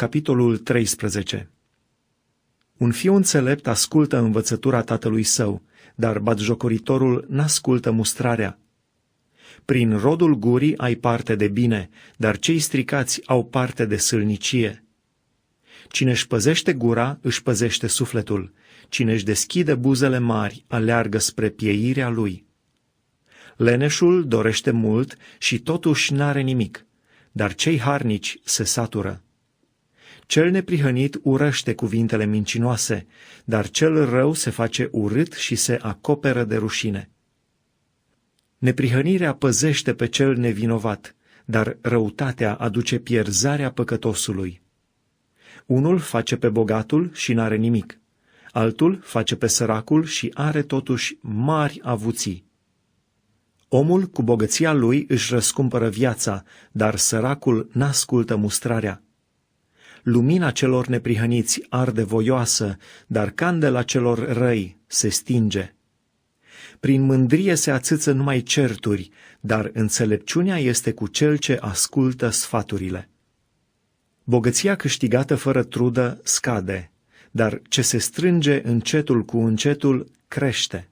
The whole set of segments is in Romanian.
Capitolul 13 Un fiu înțelept ascultă învățătura tatălui său, dar batjocoritorul n-ascultă mustrarea. Prin rodul gurii ai parte de bine, dar cei stricați au parte de sâlnicie. Cine își păzește gura, își păzește sufletul. Cine își deschide buzele mari, aleargă spre pieirea lui. Leneșul dorește mult și totuși n-are nimic, dar cei harnici se satură. Cel neprihănit urăște cuvintele mincinoase, dar cel rău se face urât și se acoperă de rușine. Neprihănirea păzește pe cel nevinovat, dar răutatea aduce pierzarea păcătosului. Unul face pe bogatul și n-are nimic, altul face pe săracul și are totuși mari avuții. Omul cu bogăția lui își răscumpără viața, dar săracul n-ascultă mustrarea. Lumina celor neprihăniți arde voioasă, dar candela celor răi se stinge. Prin mândrie se ațâță numai certuri, dar înțelepciunea este cu cel ce ascultă sfaturile. Bogăția câștigată fără trudă scade, dar ce se strânge încetul cu încetul crește.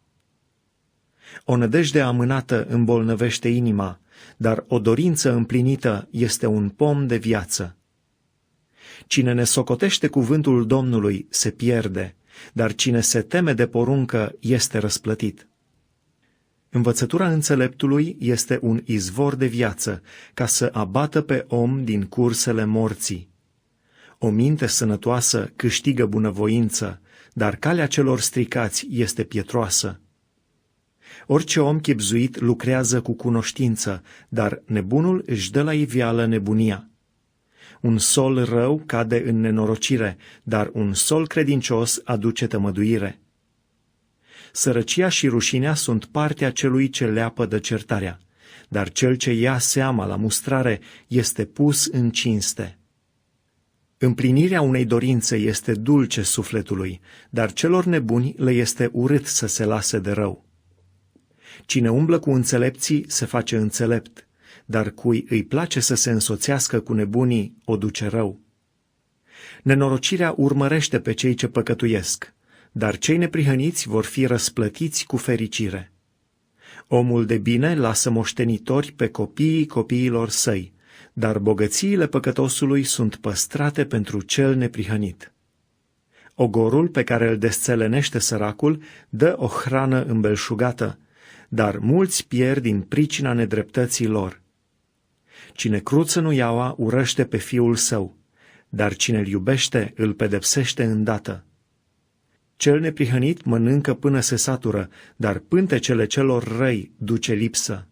O nădejde amânată îmbolnăvește inima, dar o dorință împlinită este un pom de viață. Cine ne socotește cuvântul Domnului se pierde, dar cine se teme de poruncă este răsplătit. Învățătura înțeleptului este un izvor de viață ca să abată pe om din cursele morții. O minte sănătoasă câștigă bunăvoință, dar calea celor stricați este pietroasă. Orice om chipzuit lucrează cu cunoștință, dar nebunul își dă la iveală nebunia. Un sol rău cade în nenorocire, dar un sol credincios aduce tămăduire. Sărăcia și rușinea sunt partea celui ce leapă de certarea, dar cel ce ia seama la mustrare este pus în cinste. Împlinirea unei dorințe este dulce sufletului, dar celor nebuni le este urât să se lase de rău. Cine umblă cu înțelepții se face înțelept, dar cui îi place să se însoțească cu nebunii, o duce rău. Nenorocirea urmărește pe cei ce păcătuiesc, dar cei neprihăniți vor fi răsplătiți cu fericire. Omul de bine lasă moștenitori pe copiii copiilor săi, dar bogățiile păcătosului sunt păstrate pentru cel neprihănit. Ogorul pe care îl desțelenește săracul dă o hrană îmbelșugată, dar mulți pierd din pricina nedreptății lor. Cine cruță nu iaua, urăște pe fiul său, dar cine îl iubește, îl pedepsește îndată. Cel neprihănit mănâncă până se satură, dar pântecele celor răi duce lipsă.